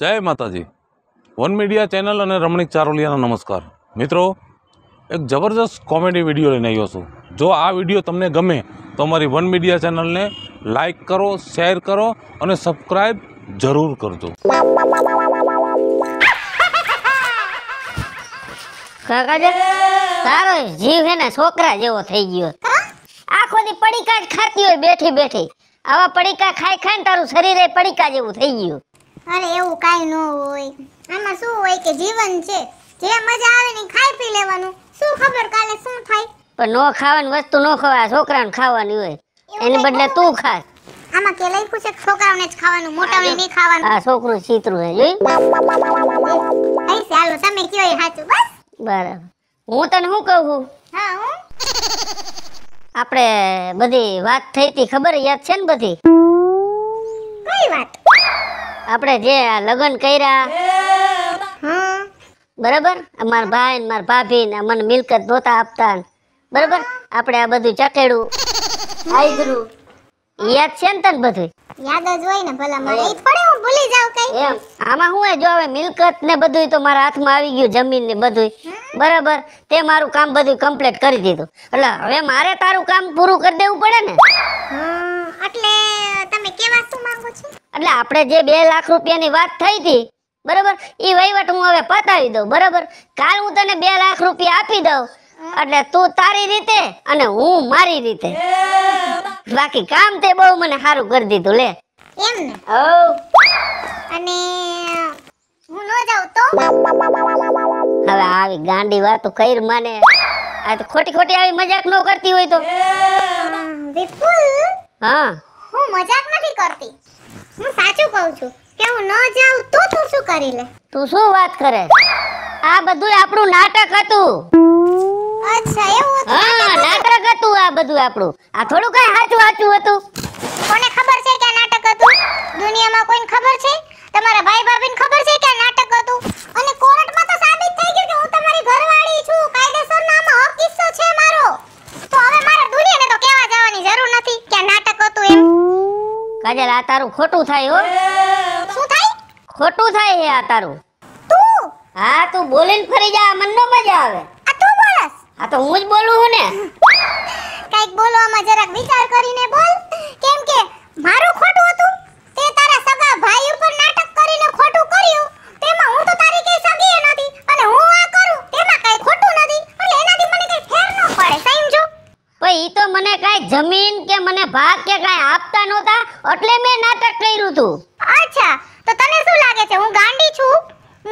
જય માતાજી one media channel અને રમણીક ચારોલિયાના નમસ્કાર મિત્રો એક જબરજસ્ત કોમેડી વિડીયો લઈને આવ્યો છું જો આ વિડીયો તમને ગમે તો અમારી વન મીડિયા ચેનલને લાઇક કરો શેર કરો અને સબસ્ક્રાઈબ જરૂર કરજો તારો જીવ હે ને છોકરા જેવો થઈ ગયો આખો દી પડીકા જ ખાતી હોય બેઠી બેઠી આવા પડીકા ખાઈ ખાઈ ને તારું શરીર એ પડીકા જેવું થઈ ગયું અરે એવું કાંઈ ન હોય આમાં શું હોય કે જીવન છે જે મજા આવે ને ખાઈ પી લેવાનું શું ખબર કાલે શું થાય પણ નો ખાવાની વસ્તુ નો ખવાય છોકરાને ખાવાની હોય એને બદલે તું ખાસ આમાં કે લઈ છે છોકરાઓને જ ખાવાનું મોટાઓને નહીં ખાવાનું આ છોકરું ચિતરું છે જોઈ અહીં ચાલો તમે કયો એ સાચું બસ બરાબર હું તને શું કહું હા હું આપણે બધી વાત થઈ હતી ખબર યાદ છે ને બધી કઈ વાત આપણે જે લગ્ન કર્યા બરાબર મારા ભાઈ ને મારા ભાભી ને મને મિલકત નહોતા આપતા બરાબર આપણે આ બધું ચકેડું આઈ ગયું યાદ છે ને તને બધું યાદ જ હોય ને ભલા મને ઈ પડે હું ભૂલી જાવ કઈ આમાં હું એ જો હવે મિલકત ને બધું તો મારા હાથમાં આવી ગયું જમીન ને બધું બરાબર તે મારું કામ બધું કમ્પ્લીટ કરી દીધું એટલે હવે મારે તારું કામ પૂરું કરી દેવું પડે ને એટલે તમે કેવા શું માંગો છો એટલે આપણે જે બે લાખ રૂપિયાની વાત થઈ હતી બરાબર એ વહીવટ હું હવે પતાવી દઉં બરાબર કાલ હું તને બે લાખ રૂપિયા આપી દઉં એટલે તું તારી રીતે અને હું મારી રીતે બાકી કામ તે બહુ મને સારું કરી દીધું લે એમ ને અને હું ન જાઉં તો હવે આવી ગાંડી વાતો કઈર માને આ તો ખોટી ખોટી આવી મજાક ન કરતી હોય તો વિપુલ હા હું મજાક નથી કરતી હું સાચું કહું છું કે હું ન જાઉં તો તું શું કરી લે તું શું વાત કરે આ બધું આપણું નાટક હતું અચ્છા એવું હા નાટક હતું આ બધું આપણું આ થોડું કઈ સાચું હાચું હતું કોને ખબર છે કે નાટક હતું દુનિયામાં કોઈને ખબર છે તમારા ભાઈ ને ખબર છે કે નાટક હતું અને કોર્ટમાં તો સાબિત થઈ ગયું કે હું તમારી ઘરવાળી છું કાયદેસર નામ હક કિસ્સો છે મારો તો હવે મારા દુનિયાને તો કહેવા જવાની જરૂર નથી કે નાટક હતું એમ કાજલ આ તારું ખોટું થાય હો શું થાય ખોટું થાય આ તારું તું હા તું બોલીને ફરી જા નો મજા આવે આ તો હું જ બોલું છું ને કઈક બોલવામાં જરાક વિચાર કરીને બોલ કેમ કે મારું ખોટું હતું તે તારા સગા ભાઈ ઉપર નાટક કરીને ખોટું કર્યું તેમાં હું તો તારી કઈ સગી નથી અને હું આ કરું તેમાં કઈ ખોટું નથી એટલે એનાથી મને કઈ ફેર ન પડે સમજો પણ ઈ તો મને કઈ જમીન કે મને ભાગ કે કઈ આપતા નહોતા એટલે મેં નાટક કર્યું હતું અચ્છા તો તને શું લાગે છે હું ગાંડી છું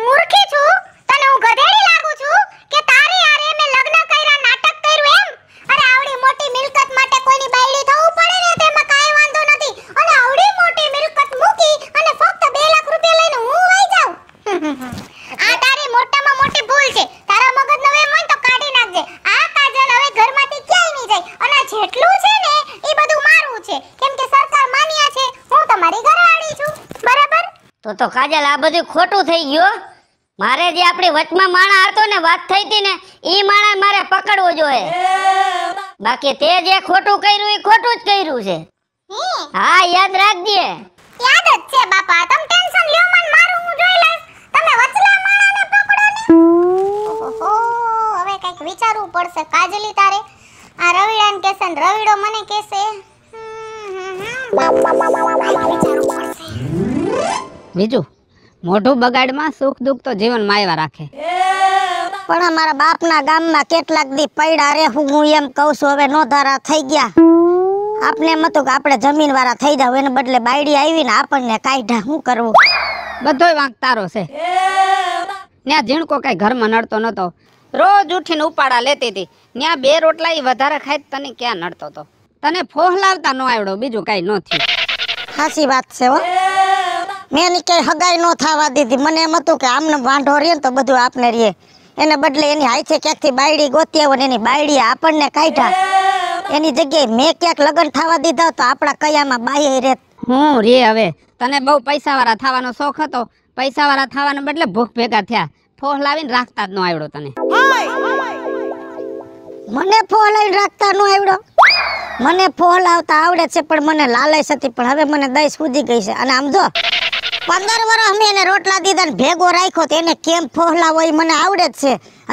મૂર્ખી છું તને હું ગધેડી લાગું છું કે તારે યાર એમે લગ્ન કર્યા નાટક કર્યું એમ અરે આવડી મોટી મિલકત માટે કોઈની બાયડી થવું પડે ને તેમાં કાઈ વાંધો નથી અને આવડી મોટી મિલકત મૂકી અને ફક્ત 2 લાખ રૂપિયા લઈને હું વહી જાઉં આ તારી મોટામાં મોટી ભૂલ છે તારા મગજનો એમ હોય તો કાઢી નાખજે આ કાજલ હવે ઘરમાંથી ક્યાંય નહીં જાય અને જેટલું છે ને એ બધું મારું છે કેમ કે સરકાર માન્યા છે હું તમારી ઘરે ઘરવાળી છું બરાબર તો તો કાજલ આ બધું ખોટું થઈ ગયું મારે જે આપણી વચમાં માણા હતો ને વાત થઈ હતી ને ઈ માણા મારે પકડવો જોઈએ બાકી તે જે ખોટું કર્યું એ ખોટું જ કર્યું છે હા યાદ રાખજે યાદ જ છે બાપા તમે ટેન્શન લ્યો મન મારું હું જોઈ લઈશ તમે વચલા માણાને પકડો ને ઓહો હવે કઈક વિચારવું પડશે કાજલી તારે આ રવિડાન કેસે ને રવિડો મને કેસે વિચારવું પડશે બીજું મોઢું બગાડમાં સુખ દુઃખ તો જીવન માયવા રાખે પણ અમારા બાપના ગામમાં કેટલાક દી પડ્યા રે હું એમ કહું છું હવે નોધારા થઈ ગયા આપણે એમ હતું કે આપણે જમીન વાળા થઈ જાવ એને બદલે બાયડી આવીને આપણને કાઢા શું કરવું બધોય વાંક તારો છે ત્યાં ઝીણકો કઈ ઘરમાં નડતો નતો રોજ ઉઠીને ઉપાડા લેતી હતી ત્યાં બે રોટલા એ વધારે ખાઈ તને ક્યાં નડતો તો તને લાવતા નો આવડો બીજું કાંઈ નથી સાચી વાત છે હો મેં એની ક્યાંય હગાઈ ન થવા દીધી મને એમ હતું કે આમને વાંઢો રે તો બધું આપને રે એને બદલે એની હાઈથે ક્યાંકથી બાયડી ગોતી આવે એની બાયડી આપણને કાઢ્યા એની જગ્યાએ મેં ક્યાંક લગ્ન થવા દીધા તો આપણા કયામાં બાય રે હું રે હવે તને બહુ પૈસાવાળા થવાનો શોખ હતો પૈસાવાળા થવાને બદલે ભૂખ ભેગા થયા ફોહ લાવીને રાખતા જ ન આવડો તને મને ફોહ લાવીને રાખતા ન આવડો મને ફોહ લાવતા આવડે છે પણ મને લાલચ હતી પણ હવે મને દઈ સુધી ગઈ છે અને આમ જો પંદર વર્ષ મેં એને રોટલા દીધા ને ભેગો રાખ્યો તો એને કેમ ફોહલાવો એ મને આવડે જ છે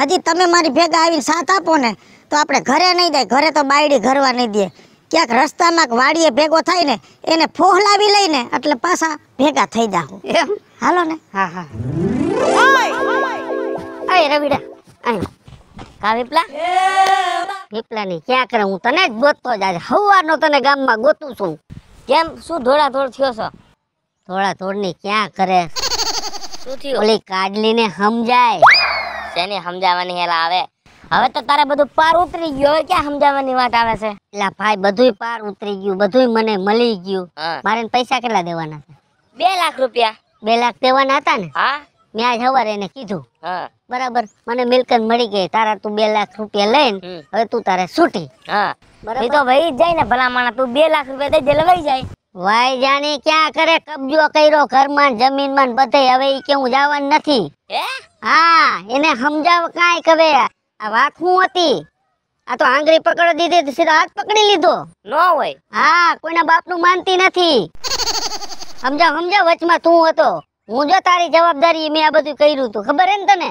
હજી તમે મારી ભેગા આવીને સાથ આપો ને તો આપણે ઘરે નહીં જાય ઘરે તો બાયડી ઘરવા નહીં દે ક્યાંક રસ્તામાં વાડીએ ભેગો થાય ને એને ફોહલાવી લઈને એટલે પાછા ભેગા થઈ જાઓ એમ હાલો ને હા હા રવિડા અહીંયા કા વિપલા વિપલા ની ક્યાં કરે હું તને જ ગોતતો જાય આજે હવાનો તને ગામમાં ગોતું છું કેમ શું ધોળા ધોળ થયો છો થોડા થોડની ક્યાં કરે શું થયું ઓલી કાડલીને સમજાય શેની સમજાવવાની હેલા આવે હવે તો તારે બધું પાર ઉતરી ગયું હવે ક્યાં સમજાવવાની વાત આવે છે એટલે ભાઈ બધુંય પાર ઉતરી ગયું બધુંય મને મળી ગયું મારે પૈસા કેટલા દેવાના છે બે લાખ રૂપિયા બે લાખ દેવાના હતા ને હા મેં આજ સવારે એને કીધું બરાબર મને મિલકત મળી ગઈ તારા તું બે લાખ રૂપિયા લઈને હવે તું તારે છૂટી બરાબર તો ભાઈ જાય ને ભલા માણા તું બે લાખ રૂપિયા દઈ દે લવાઈ જાય વાય જાણી ક્યાં કરે કબજો કર્યો ઘરમાં જમીનમાં બધે હવે ઈ કે હું જવાનું નથી હા એને સમજાવ કાંઈ કવે આ વાખું હતી આ તો આંગળી પકડી દીધી તો સીધો હાથ પકડી લીધો નો હોય હા કોઈના બાપનું માનતી નથી સમજાવ સમજાવ વચમાં તું હતો હું જો તારી જવાબદારી મેં આ બધું કર્યું તું ખબર હે ને તને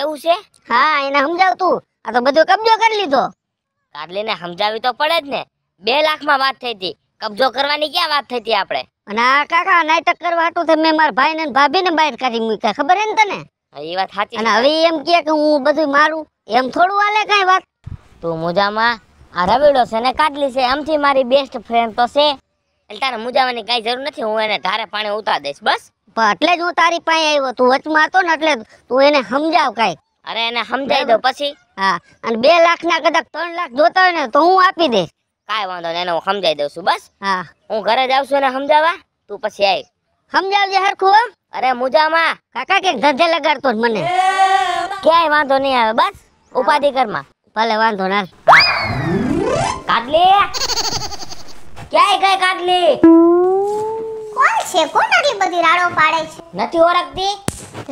એવું છે હા એને સમજાવ તું આ તો બધું કબજો કરી લીધો કાદલીને સમજાવી તો પડે જ ને બે લાખમાં વાત થઈ હતી કબજો કરવાની ક્યાં વાત થઈ હતી આપણે અને આ કાકા નાટક કરવા હાટું મેં મારા ભાઈને ને ભાભીને બહાર કાઢી મૂક્યા ખબર હે ને તને એ વાત સાચી અને હવે એમ કે હું બધું મારું એમ થોડું હાલે કાઈ વાત તું મોજામાં આ રવેડો છે ને કાટલી છે આમથી મારી બેસ્ટ ફ્રેન્ડ તો છે એટલે તારે મુજાવાની કઈ જરૂર નથી હું એને ધારે પાણી ઉતાર દઈશ બસ એટલે જ હું તારી પાસે આવ્યો તું વચમાં હતો ને એટલે તું એને સમજાવ કાઈ અરે એને સમજાવી દો પછી હા અને બે લાખ ના કદાચ ત્રણ લાખ જોતા હોય ને તો હું આપી દઈશ કાંઈ વાંધો નહીં હું સમજાવી દઉં છું બસ હા હું ઘરે જાઉં છું ને સમજાવવા તું પછી આવી સમજાવજે હરખું હો અરે મુજામાં કાકા કે ધંધે લગાડતો મને ક્યાંય વાંધો નહીં આવે બસ ઉપાધિ કરમાં ભલે વાંધો ના કાટલી ક્યાંય ગઈ કાટલી કોણ છે કોણ આટલી બધી રાડો પાડે છે નથી ઓળખતી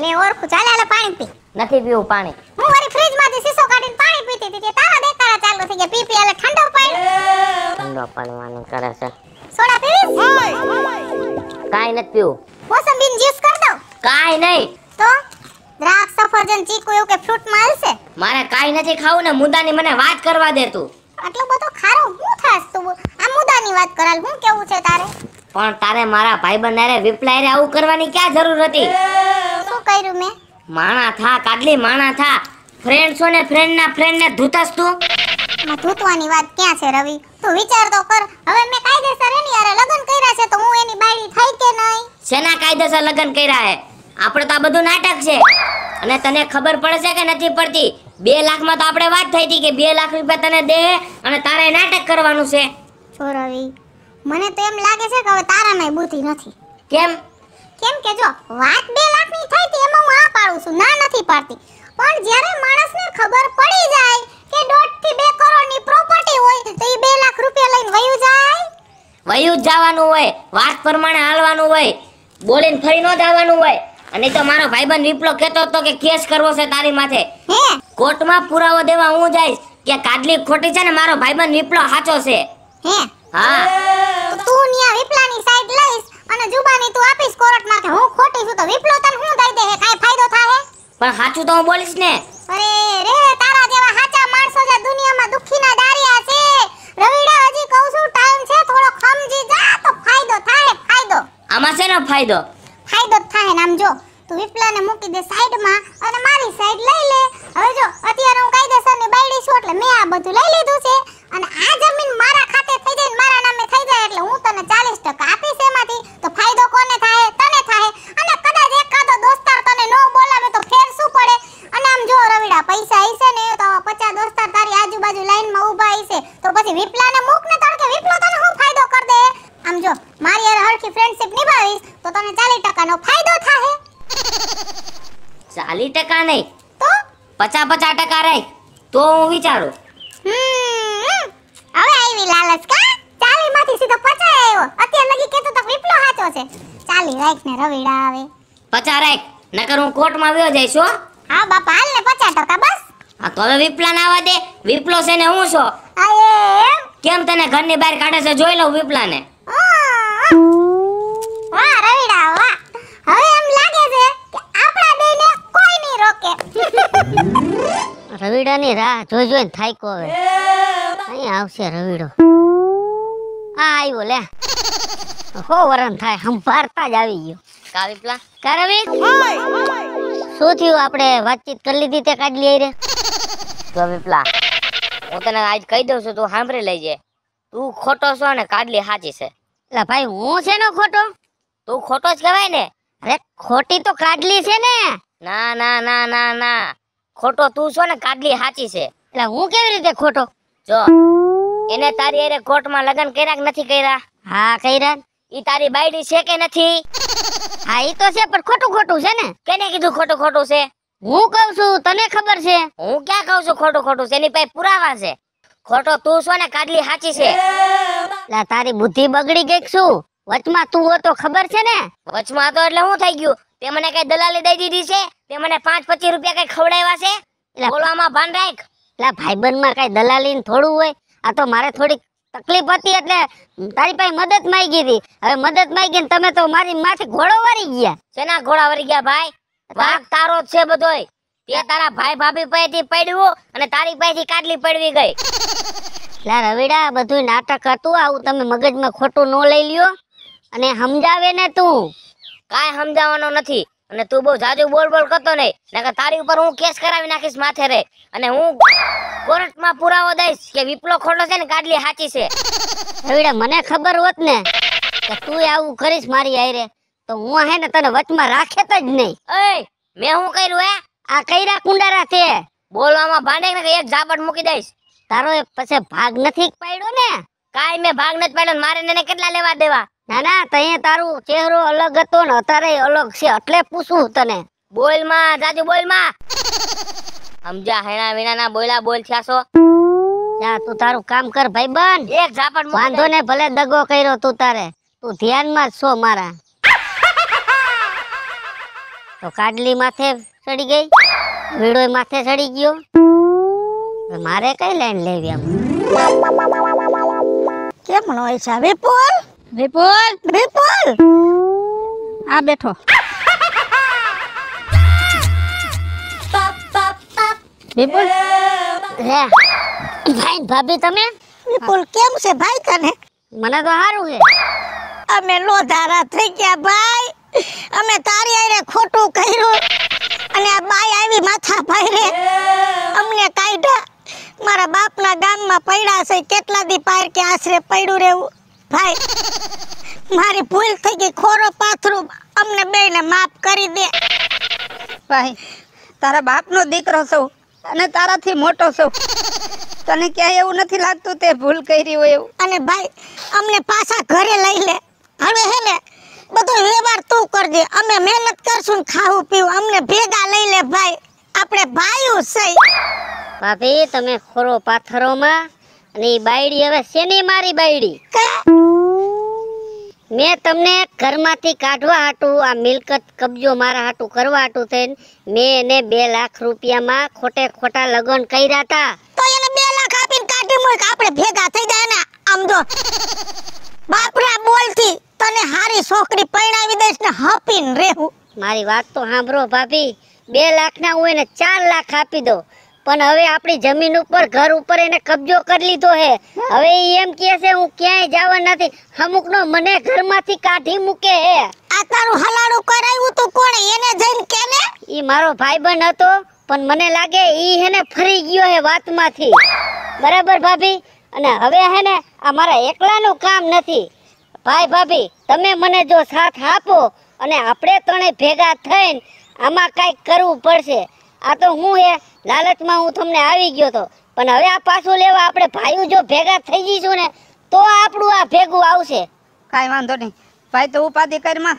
લે ઓળખું ચાલે પાણી પી નથી પીવું પાણી હું મારી ફ્રીજ માંથી સીસો કાઢીને પાણી પીતી હતી તારા દેખાડા ચાલુ થઈ ગયા પી પી એટલે ઠંડો પડ ઠંડો પડવાનું કરે છે સોડા પીવીશ કાઈ નથી પીવું મોસંબીન જ્યુસ કર દો કાઈ નહીં તો દ્રાક્ષ સફરજન ચીકુ એવું કે ફ્રૂટ માં હશે મારે કાઈ નથી ખાવું ને મુદાની મને વાત કરવા દે તું આટલો બધો ખારો હું થાસ તું આ મુદાની વાત કરાલ હું કેવું છે તારે પણ તારે મારા ભાઈબંધ ને વિપલાય રે આવું કરવાની ક્યાં જરૂર હતી શું કર્યું મેં માણા થા કાડલી માણા થા ફ્રેન્ડ ને ફ્રેન્ડ ના ફ્રેન્ડ ને ધૂતસ તું માં ધૂતવાની વાત ક્યાં છે રવિ તું વિચાર તો કર હવે મેં કાયદેસર એની યાર લગન કર્યા છે તો હું એની બાયડી થઈ કે નહીં શેના કાયદેસર લગન કર્યા હે આપણે તો આ બધું નાટક છે અને તને ખબર પડશે કે નથી પડતી બે લાખમાં તો આપણે વાત થઈ હતી કે બે લાખ રૂપિયા તને દે અને તારે નાટક કરવાનું છે છો રવિ મને તો એમ લાગે છે કે હવે તારામાં બુદ્ધિ નથી કેમ કેમ કે જો વાત બે ના નથી પાડતી પણ જ્યારે માણસને ખબર પડી જાય કે દોઢ થી બે કરોડની પ્રોપર્ટી હોય તો એ બે લાખ રૂપિયા લઈને વયું જાય વયું જવાનું હોય વાત પ્રમાણે હાલવાનું હોય બોલીને ફરી ન જવાનું હોય અને તો મારો ભાઈબંધ વિપ્લો કહેતો હતો કે કેસ કરવો છે તારી માથે હે કોર્ટમાં પુરાવો દેવા હું જઈશ કે કાડલી ખોટી છે ને મારો ભાઈબંધ વિપ્લો સાચો છે હે હા તું ન્યા વિપ્લાની સાઈડ લઈશ અને જુબાની તું આપીશ કોર્ટ માં કે હું ખોટી છું તો વિપ્લો તને હું દઈ દે હે કાઈ ફાયદો થાહે પણ સાચું તો હું બોલીશ ને અરે રે તારા જેવા સાચા માણસો જે દુનિયામાં દુખીના દારિયા છે રવિડા હજી કહું છું ટાઈમ છે થોડો ખમજી જા તો ફાયદો થાહે ફાયદો આમાં છે ને ફાયદો ફાયદો થાહે ને આમ જો તું ને મૂકી દે સાઈડ માં અને મારી સાઈડ લઈ લે હવે જો અત્યારે હું કાયદેસરની બાયડી છું એટલે મેં આ બધું લઈ લીધું છે અને આ જમીન માં ચાલીસ ટકા નહીં તો પચાસ પચાસ ટકા રાખ તો હું વિચારું હવે આવી લાલચ કા ચાલી માંથી સીધો પચાસ આવ્યો અત્યાર લગી કેતો તો વિપલો હાચો છે ચાલી રાખ ને રવિડા આવે પચાસ રાખ નકર હું કોર્ટમાં વ્યો જઈશ હો હા બાપા હાલ ને પચાસ ટકા બસ હા તો હવે વિપ્લા ના આવવા દે વિપલો છે ને હું છો કેમ તને ઘરની બહાર કાઢે છે જોઈ લઉં વિપ્લાને રવિડાની રાહ જોઈ જોઈને થાક્યો હવે અહીં આવશે રવિડો આ આવ્યો લે હો વરણ થાય સંભાળતા જ આવી ગયો કાવીપલા કારવિક શું થયું આપણે વાતચીત કરી લીધી તે કાઢી લઈ રે કાવીપલા હું તને આજ કહી દઉં છું તું સાંભળી લેજે તું ખોટો છો ને કાડલી સાચી છે એટલે ભાઈ હું છે ને ખોટો તું ખોટો જ કહેવાય ને અરે ખોટી તો કાડલી છે ને ના ના ના ના ના ખોટો તું છો ને કાડલી સાચી છે એટલે હું કેવી રીતે ખોટો જો એને તારી એરે કોર્ટમાં લગ્ન કર્યા કે નથી કર્યા હા કર્યા ઈ તારી બાયડી છે કે નથી હા ઈ તો છે પણ ખોટું ખોટું છે ને કેને કીધું ખોટું ખોટું છે હું કહું છું તને ખબર છે હું ક્યાં કહું છું ખોટું ખોટું છે એની પાસે પુરાવા છે ખોટો તું છો ને કાડલી સાચી છે લા તારી બુદ્ધિ બગડી ગઈ શું વચમાં તું હતો ખબર છે ને વચમાં તો એટલે હું થઈ ગયું તે મને કઈ દલાલી દઈ દીધી છે તે મને પાંચ પચીસ રૂપિયા કઈ ખવડાવ્યા છે એટલે બોલવામાં ભાન રાખ એટલે ભાઈબંધમાં કઈ દલાલી થોડું હોય આ તો મારે થોડીક તકલીફ હતી એટલે તારી પાસે મદદ માંગી હતી હવે મદદ માંગી ને તમે તો મારી માથી ઘોડો વારી ગયા શેના ઘોડા વારી ગયા ભાઈ વાઘ તારો જ છે બધોય તે તારા ભાઈ ભાભી પાસેથી પડ્યું અને તારી પાસેથી કાટલી પડવી ગઈ લા રવિડા બધું નાટક હતું આવું તમે મગજમાં ખોટું ન લઈ લ્યો અને સમજાવે ને તું કાંઈ સમજાવવાનો નથી અને તું બહુ જાજુ બોલ બોલ કરતો નહીં કે તારી ઉપર હું કેસ કરાવી નાખીશ માથે રે અને હું કોર્ટમાં પુરાવો દઈશ કે વિપ્લો ખોટો છે ને કાડલી સાચી છે રવિડે મને ખબર હોત ને કે તું આવું કરીશ મારી આઈ રે તો હું હે ને તને વચમાં રાખે તો જ નહીં એ મેં શું કર્યું હે આ કઈરા કુંડારા છે બોલવામાં ભાંડે ને એક ઝાપટ મૂકી દઈશ તારો પછી ભાગ નથી પાડ્યો ને કાઈ મેં ભાગ નથી પાડ્યો મારે એને કેટલા લેવા દેવા ના ના તયે તારું ચહેરો અલગ હતો ને અત્યારે અલગ છે એટલે પૂછું તને બોલ માં જાજુ બોલ માં સમજા હેણા વિના ના બોલા બોલ છો જા તું તારું કામ કર ભાઈ બન એક ઝાપડ વાંધો ને ભલે દગો કર્યો તું તારે તું ધ્યાનમાં જ છો મારા તો કાડલી માથે ચડી ગઈ વીડોય માથે ચડી ગયો મારે કઈ લાઈન લેવી આમ કેમ હોય છે વિપુલ વિપુલ વિપુલ આ બેઠો વિપુલ લે ભાઈ ભાભી તમે વિપુલ કેમ છે ભાઈ તને મને તો સારું છે અમે લોધારા થઈ ગયા ભાઈ અમે તારી આરે ખોટું કર્યું અને આ બાઈ આવી માથા ભાઈ રે મારા બાપના ગામમાં પડ્યા છે કેટલા દી પાર કે આશરે પડ્યું રહેવું ભાઈ મારી ભૂલ થઈ ગઈ ખોરો પાથરો અમને બેને માફ કરી દે ભાઈ તારા બાપનો દીકરો છું અને તારાથી મોટો છું તને ક્યાંય એવું નથી લાગતું તે ભૂલ કરી હોય એવું અને ભાઈ અમને પાછા ઘરે લઈ લે હવે હે ને બધો વ્યવહાર તું કરજે અમે મહેનત કરશું ખાવું પીવું અમને ભેગા લઈ લે ભાઈ આપણે ભાઈઓ છે ભાભી તમે ખોરો પાથરોમાં અને એ બાયડી હવે શેની મારી બાયડી મેં તમને ઘરમાંથી કાઢવા હાટું આ મિલકત કબજો મારા હાટું કરવા હાટું થઈને મેં એને બે લાખ રૂપિયામાં ખોટે ખોટા લગ્ન કર્યા હતા તો એને બે લાખ આપીને કાઢી મૂક આપણે ભેગા થઈ જાય ને આમ જો બાપરા બોલથી તને હારી છોકરી પરણાવી દઈશ ને હપીને રહેવું મારી વાત તો સાંભળો ભાભી બે લાખના હું એને ચાર લાખ આપી દો પણ હવે આપણી જમીન ઉપર ઘર ઉપર એને કબજો કરી લીધો હે હવે એમ કે છે હું ક્યાંય જવા નથી અમુકનો મને ઘરમાંથી કાઢી મૂકે હે આ તારું હલાડું કરાવ્યું તું કોણ એને જઈને કેને ઈ મારો ભાઈબંધ હતો પણ મને લાગે ઈ ને ફરી ગયો હે વાતમાંથી બરાબર ભાભી અને હવે હે ને આ મારા એકલાનું કામ નથી ભાઈ ભાભી તમે મને જો સાથ આપો અને આપણે ત્રણેય ભેગા થઈને આમાં કંઈક કરવું પડશે આ તો હું એ લાલચમાં હું તમને આવી ગયો હતો પણ હવે આ પાછું લેવા આપણે ભાઈઓ જો ભેગા થઈ જઈશું ને તો આપણું આ ભેગું આવશે કાંઈ વાંધો નહીં ભાઈ તો ઉપાધિ કરમાં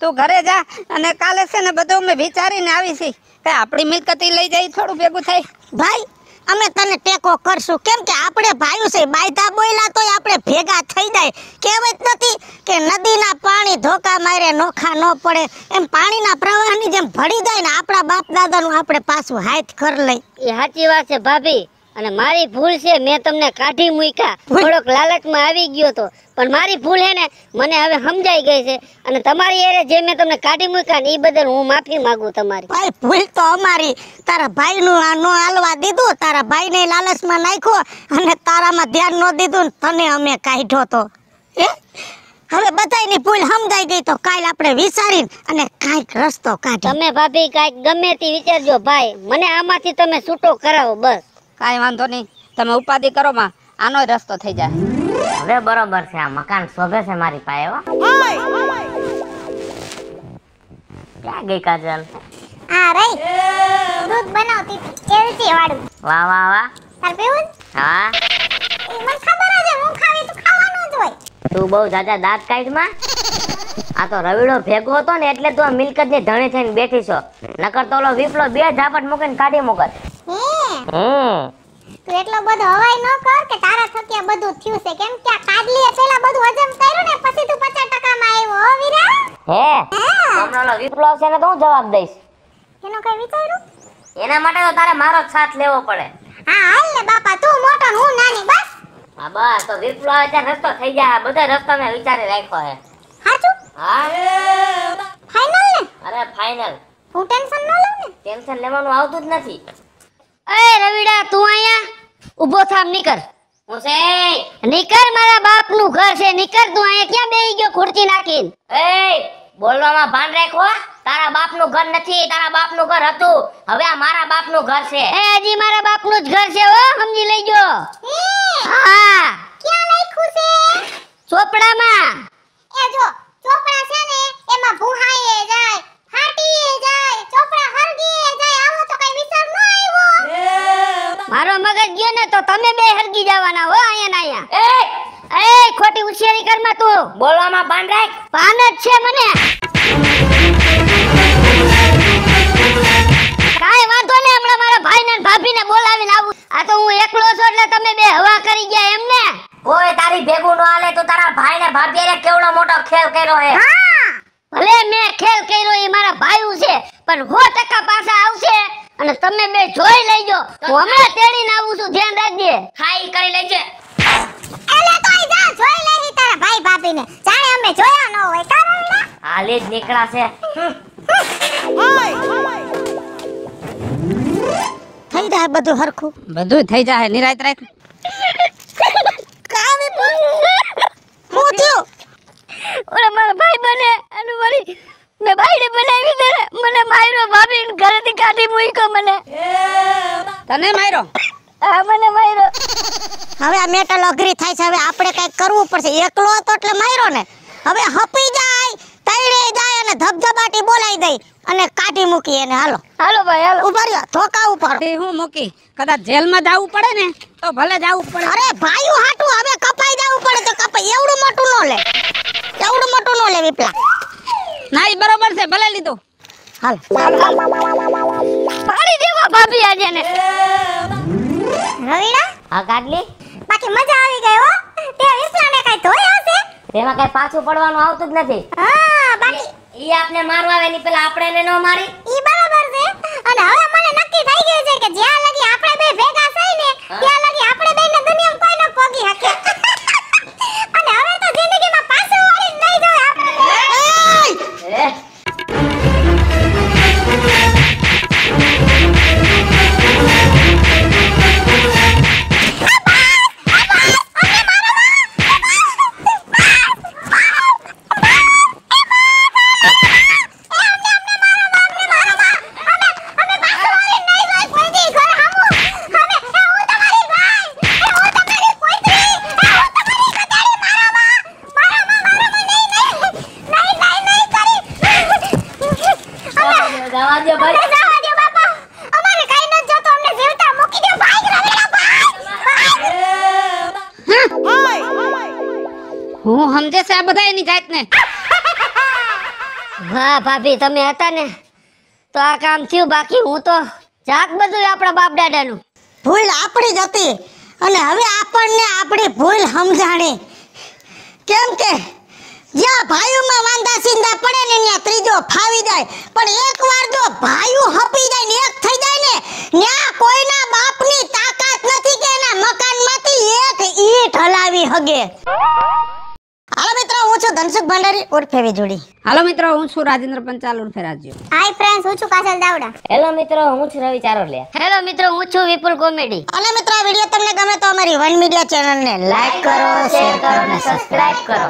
તું ઘરે જા અને કાલે છે ને બધું અમે વિચારીને આવી છી કે આપણી મિલકતી લઈ જઈ થોડું ભેગું થાય ભાઈ અમે તને ટેકો કરશું કેમ કે આપણે ભાઈઓ છે બાયધા બોયલા તો આપણે ભેગા થઈ જાય કહેવત નથી કે નદી ધોકા મારે નોખા ન પડે એમ પાણીના પ્રવાહની જેમ ભળી જાય ને આપણા બાપ દાદાનું આપણે પાછું હાથ કર લઈ એ સાચી વાત છે ભાભી અને મારી ભૂલ છે મેં તમને કાઢી મૂક્યા થોડોક લાલચમાં આવી ગયો તો પણ મારી ભૂલ હે ને મને હવે સમજાઈ ગઈ છે અને તમારી એરે જે મેં તમને કાઢી મૂક્યા ને એ બદલ હું માફી માંગુ તમારી ભાઈ ભૂલ તો અમારી તારા ભાઈનું આ નો હાલવા દીધું તારા ભાઈને લાલચમાં નાખ્યો અને તારામાં ધ્યાન ન દીધું ને તને અમે કાઢ્યો તો હે હવે બધાયની ભૂલ સમજાઈ ગઈ તો કાલ આપણે વિચારીને અને કાઈક રસ્તો કાઢો તમે ભાભી કાઈક ગમે તે વિચારજો ભાઈ મને આમાંથી તમે છૂટો કરાવો બસ કાંઈ વાંધો નહીં તમે ઉપાધિ કરો માં આનો રસ્તો થઈ જાય હવે બરોબર છે આ મકાન શોભે છે મારી પાસે ક્યાં ગઈ કાજલ આ રહી દૂધ બનાવતી કેલસી વાળું વાહ વાહ વાહ તાર પીવું હા તું બહુ જાજા દાંત કાઢમાં આ તો રવિડો ભેગો હતો ને એટલે તું મિલકત ની ધણી થઈને બેઠી છો નકર તો વિપલો બે ઝાપટ મૂકીને કાઢી મુકત હમ તું એટલો બધો હવાઈ ન કર કે તારા થકી બધું થયું છે કેમ કે કાદલીએ પેલા બધું હજમ કર્યું ને પછી તું 50% માં આવ્યો હો વીરા હે હમણાં વિપ્લવ છે ને તો હું જવાબ દઈશ એનો કઈ વિચાર્યું એના માટે તો તારે મારો સાથ લેવો પડે હા હાલ ને બાપા તું મોટો હું નાની બસ હા બાપ નું ઘર છે નીકળ તું અહીંયા ક્યાં બેહી ગયો ખુરચી નાખીને એ બોલવામાં ભાન રાખો તારા બાપનું ઘર નથી તારા બાપનું ઘર હતું હવે આ મારા બાપ નું ઘર છે એ હજી મારા બાપ નું જ ઘર છે હો સમજી લેજો હા ચોપડામાં એ જો ચોપડા છે ને એમાં ભૂહાઈએ જાય ફાટીએ જાય ચોપડા હરગીએ જાય આવો તો કઈ વિચાર ન આવ્યો મારો મગજ ગયો ને તો તમે બે હરગી જવાના હો અહીંયા ના અહીંયા એ ખોટી હોશિયારી કરમાં તું બોલવામાં ભાન રાખ ભાન જ છે મને કાઈ વાંધો નહીં હમણાં મારા ભાઈને ભાભીને બોલાવીને આવું આ તો હું એકલો છું એટલે તમે બે હવા કરી ગયા એમ ને કોઈ તારી ભેગું નો હાલે તો તારા ભાઈ ને ભાભી કેવડો મોટો ખેલ કર્યો હે ભલે મેં ખેલ કર્યો એ મારા ભાઈ છે પણ ટકા પાછા આવશે અને તમે બે જોઈ લેજો હું હમણાં તેડીને આવું છું ધ્યાન રાખજે ખાઈ કરી લેજે એલે તોય જા જોઈ લેહી તારા ભાઈ ભાભીને જાણે અમે જોયા ન હોય કારણ ના હાલે જ નીકળા છે થઈ જાય બધું હરખું બધું થઈ જાય નિરાયત રાખ હું થયું મારા ભાઈ બને અને મારી મે બનાવી દે મને માર્યો ભાભી ઘરેથી કાઢી મૂક્યો મને તને માર્યો હા મને માર્યો હવે મેટલ અઘરી થાય છે હવે આપણે કઈક કરવું પડશે એકલો હતો એટલે માર્યો ને હવે હપી જાય તૈડે જાય અને ધબધબાટી બોલાઈ દઈ અને કાઢી મૂકી એને હાલો હાલો ભાઈ હાલો ઉભા રહ્યો ધોકા ઉપર એ હું મૂકી કદાચ જેલમાં જવું પડે ને તો ભલે જવું પડે અરે ભાઈ હાટું હવે કપાઈ જવું પડે તો કપાઈ એવડું મોટું નો લે એવડું મોટું નો લે વિપલા ના એ બરોબર છે ભલે લીધું હાલ પાડી દેવા ભાભી આજે ને રવિના હા કાઢલી બાકી મજા આવી ગઈ હો તે વિપલાને કઈ ધોયા હશે તેમાં કઈ પાછું પડવાનું આવતું જ નથી હા બાકી ઈ આપને મારવા આવે ની પેલા આપણે એને ન મારી ઈ બરાબર છે અને હવે મને નક્કી થઈ ગયું છે કે જ્યાં લગી આપણે બે ભેગા થઈ ને ત્યાં હું સમજે છે આ બધા એની જાતને વાહ ભાભી તમે હતા ને તો આ કામ થયું બાકી હું તો જાત બધું આપણા બાપ નું ભૂલ આપણી જ હતી અને હવે આપણને આપણી ભૂલ સમજાણી કેમ કે જ્યાં ભાઈઓમાં વાંધા સિંધા પડે ને ત્યાં ત્રીજો ફાવી જાય પણ એક એકવાર જો ભાઈઓ હપી જાય ને એક થઈ જાય ને ત્યાં કોઈના બાપની તાકાત નથી કે એના માંથી એક ઈટ હલાવી હગે છું ધનસુખ ભંડારી ઉર્ફે વિજુડી હાલો મિત્રો હું છું રાજેન્દ્ર પંચાલ ઉર્ફે રાજ્યો હાય ફ્રેન્ડ્સ હું છું કાજલ દાવડા હેલો મિત્રો હું છું રવિ ચારોલિયા હેલો મિત્રો હું છું વિપુલ કોમેડી અને મિત્રો આ વિડિયો તમને ગમે તો અમારી વન મીડિયા ચેનલ ને લાઈક કરો શેર કરો અને સબસ્ક્રાઇબ કરો